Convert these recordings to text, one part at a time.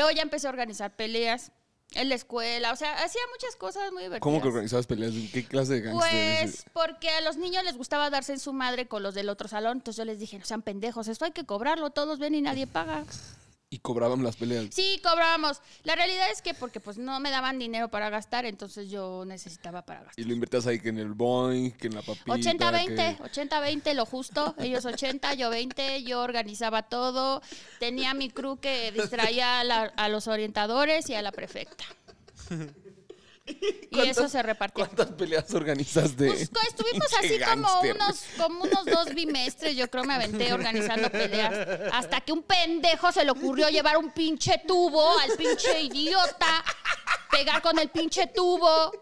Luego ya empecé a organizar peleas en la escuela, o sea, hacía muchas cosas muy divertidas. ¿Cómo que organizabas peleas? ¿Qué clase de gangster? Pues porque a los niños les gustaba darse en su madre con los del otro salón, entonces yo les dije, no sean pendejos, esto hay que cobrarlo, todos ven y nadie paga. Y cobraban las peleas. Sí, cobrábamos. La realidad es que porque pues no me daban dinero para gastar, entonces yo necesitaba para gastar. Y lo invertías ahí que en el Boeing, que en la papita. 80-20, 80-20 lo justo. Ellos 80, yo 20, yo organizaba todo. Tenía mi crew que distraía a los orientadores y a la prefecta. Y eso se repartió. ¿Cuántas peleas organizaste? Pues estuvimos así como unos, como unos dos bimestres, yo creo me aventé organizando peleas. Hasta que un pendejo se le ocurrió llevar un pinche tubo al pinche idiota, pegar con el pinche tubo.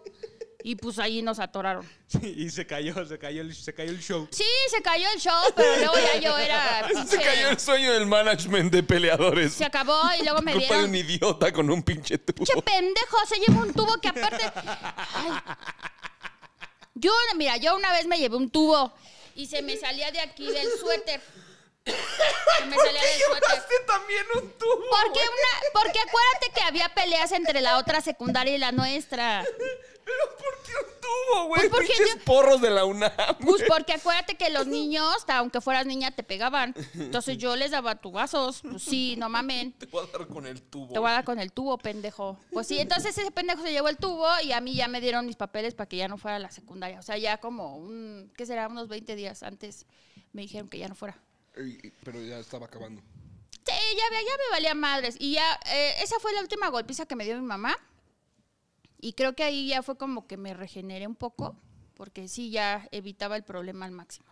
Y pues ahí nos atoraron. y se cayó, se cayó, el, se cayó el show. Sí, se cayó el show, pero luego ya yo era. Se cayó el sueño del management de peleadores. Se acabó y luego me Culpa un idiota con un pinche tubo. ¡Qué pendejo se llevó un tubo que aparte. Yo, mira, yo una vez me llevé un tubo y se me salía de aquí del suéter. me salía del suéter. también un tubo? Porque una, porque acuérdate que había peleas entre la otra secundaria y la nuestra. Pues porros de la UNAM. Pues porque acuérdate que los niños, aunque fueras niña, te pegaban. Entonces yo les daba tubazos. Pues sí, no mamen. Te voy a dar con el tubo. Te voy a dar con el tubo, pendejo. Pues sí, entonces ese pendejo se llevó el tubo y a mí ya me dieron mis papeles para que ya no fuera a la secundaria. O sea, ya como un, ¿qué será? Unos 20 días antes me dijeron que ya no fuera. Pero ya estaba acabando. Sí, ya, me valía madres. Y ya, eh, esa fue la última golpiza que me dio mi mamá. Y creo que ahí ya fue como que me regeneré un poco, porque sí, ya evitaba el problema al máximo.